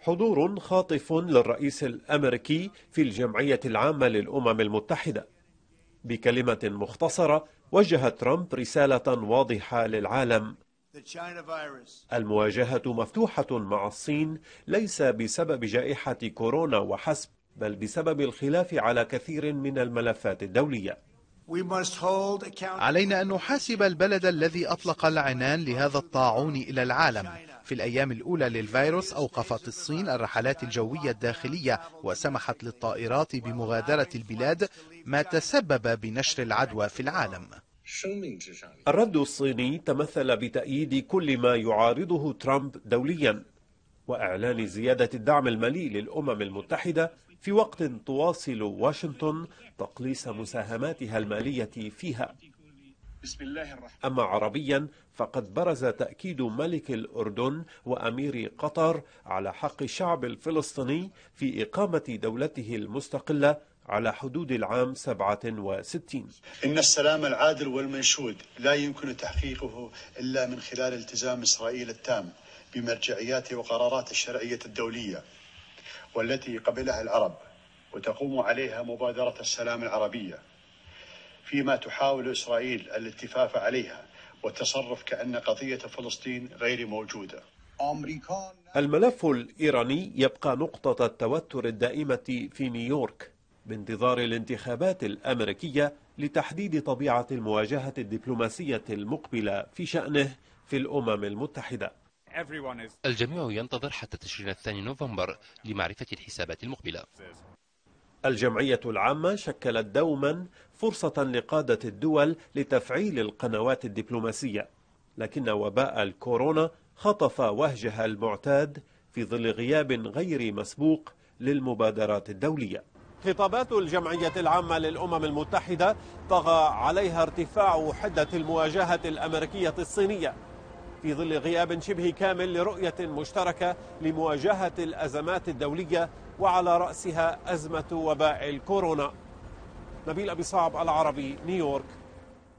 حضور خاطف للرئيس الامريكي في الجمعيه العامه للامم المتحده بكلمه مختصره وجه ترامب رساله واضحه للعالم المواجهه مفتوحه مع الصين ليس بسبب جائحه كورونا وحسب بل بسبب الخلاف على كثير من الملفات الدوليه علينا ان نحاسب البلد الذي اطلق العنان لهذا الطاعون الى العالم في الأيام الأولى للفيروس أوقفت الصين الرحلات الجوية الداخلية وسمحت للطائرات بمغادرة البلاد ما تسبب بنشر العدوى في العالم الرد الصيني تمثل بتأييد كل ما يعارضه ترامب دوليا وإعلان زيادة الدعم المالي للأمم المتحدة في وقت تواصل واشنطن تقليص مساهماتها المالية فيها بسم الله الرحمن أما عربيا فقد برز تأكيد ملك الأردن وأمير قطر على حق الشعب الفلسطيني في إقامة دولته المستقلة على حدود العام 67 إن السلام العادل والمنشود لا يمكن تحقيقه إلا من خلال التزام إسرائيل التام بمرجعيات وقرارات الشرعية الدولية والتي قبلها العرب وتقوم عليها مبادرة السلام العربية فيما تحاول إسرائيل الالتفاف عليها والتصرف كأن قضية فلسطين غير موجودة الملف الإيراني يبقى نقطة التوتر الدائمة في نيويورك بانتظار الانتخابات الأمريكية لتحديد طبيعة المواجهة الدبلوماسية المقبلة في شأنه في الأمم المتحدة الجميع ينتظر حتى تشرين الثاني نوفمبر لمعرفة الحسابات المقبلة الجمعية العامة شكلت دوما فرصة لقادة الدول لتفعيل القنوات الدبلوماسية لكن وباء الكورونا خطف وهجها المعتاد في ظل غياب غير مسبوق للمبادرات الدولية خطابات الجمعية العامة للأمم المتحدة طغى عليها ارتفاع حدة المواجهة الأمريكية الصينية في ظل غياب شبه كامل لرؤية مشتركة لمواجهة الأزمات الدولية وعلى رأسها أزمة وباء الكورونا نبيل أبي صعب العربي نيويورك